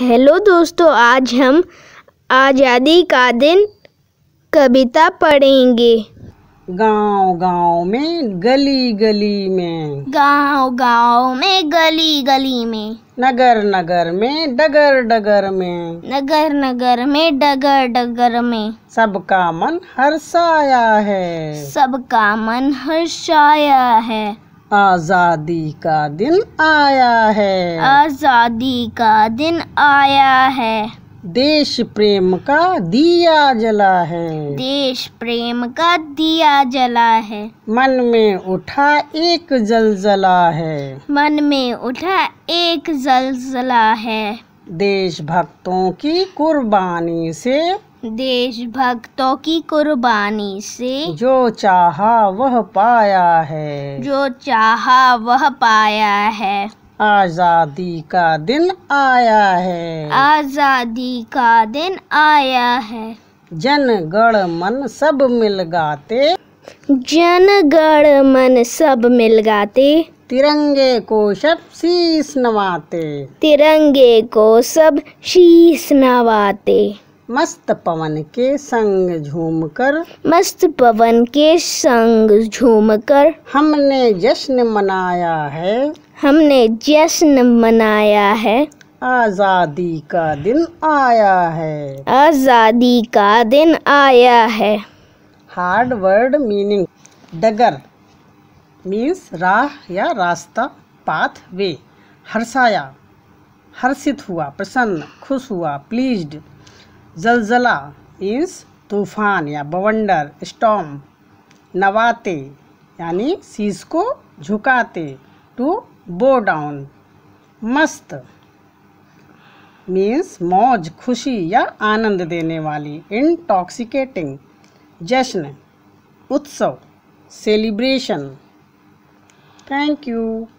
Hello दोस्तों आज हम आज़ादी का दिन कविता पढ़ेंगे गांव गांव में गली गली में गांव गांव में गली गली में नगर नगर में डगर डगर में नगर नगर में डगर डगर में सबका मन हर्षाया है सबका मन हर्षाया है आजादी का दिन आया है आजादी का दिन आया है देश प्रेम का दिया जला है देश प्रेम का दिया जला है मन में उठा एक जलजला है मन में उठा एक जलजला है देशभक्तों की कुर्बानी से देशभक्तों की कुर्बानी से जो चाहा वह पाया है जो चाहा वह पाया है आज़ादी का दिन आया है आज़ादी का दिन आया है जन गण मन सब मिल गाते जन गण मन सब मिल गाते तिरंगे को सब शीश नवाते तिरंगे को सब शीश नवाते मस्त पवन के संग झूमकर मस्त पवन के संग झूमकर हमने जश्न मनाया है हमने जश्न मनाया है आज़ादी का दिन आया है आज़ादी का दिन आया है हार्ड वर्ड मीनिंग डगर मीन्स राह या रास्ता पाथ वे हर्षाया हर्षित हुआ प्रसन्न खुश हुआ प्लीज्ड जलजला मीन्स तूफान या बवंडर स्टॉम नवाते यानी शीश को झुकाते टू बो डाउन मस्त मीन्स मौज खुशी या आनंद देने वाली इंटॉक्सिकेटिंग जश्न उत्सव सेलिब्रेशन Thank you.